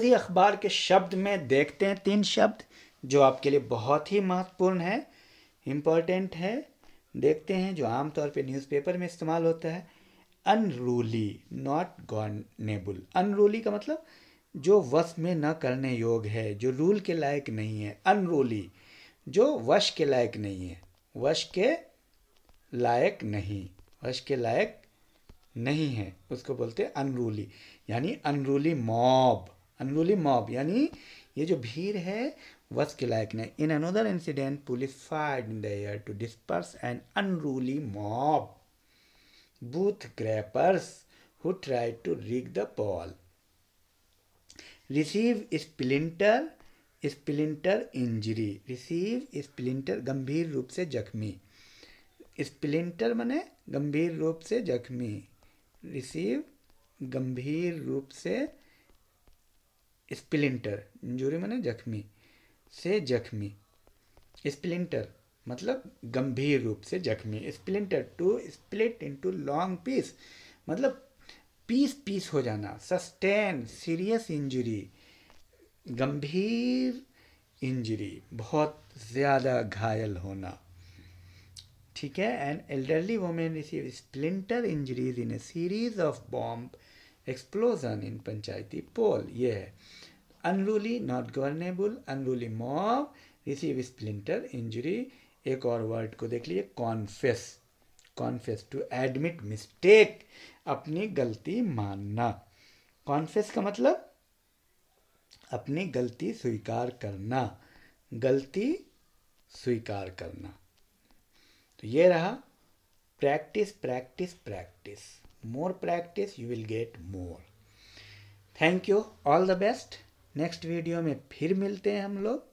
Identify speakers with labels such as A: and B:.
A: यदि अखबार के शब्द में देखते हैं तीन शब्द जो आपके लिए बहुत ही महत्वपूर्ण है इम्पोर्टेंट है देखते हैं जो आमतौर पे न्यूज़पेपर में इस्तेमाल होता है अनरूली नॉट गॉनेबल अनरूली का मतलब जो वश में न करने योग है जो रूल के लायक नहीं है अनरूली जो वश के लायक नहीं है वश के लायक नहीं वश के लायक नहीं है उसको बोलते हैं अनरूली यानी अनरूली मॉब अनरूली मॉब यानी ये जो भीड़ है वस के लायक नहीं in another incident police fired in the air to disperse an unruly mob booth grabbers who tried to rig the ball. Receive splinter splinter injury receive splinter गंभीर रूप से जख्मी स्प्लिंटर माने गंभीर रूप से जख्मी रिसीव गंभीर रूप से स्प्लिंटर इंजुरी मैंने जख्मी से जख्मी स्प्लिंटर मतलब गंभीर रूप से जख्मी splinter to split into long piece मतलब पीस पीस हो जाना सस्टेन सीरियस इंजुरी गंभीर इंजरी बहुत ज़्यादा घायल होना ठीक है and elderly women receive splinter injuries in a series of bomb explosion in पंचायती पोल ये है unruly not governable unruly mob receive splinter injury एक और वर्ड को देख लीजिए confess confess to admit mistake अपनी गलती मानना कॉन्फेस का मतलब अपनी गलती स्वीकार करना गलती स्वीकार करना तो ये रहा practice practice practice more practice you will get more thank you all the best next video में फिर मिलते हैं हम लोग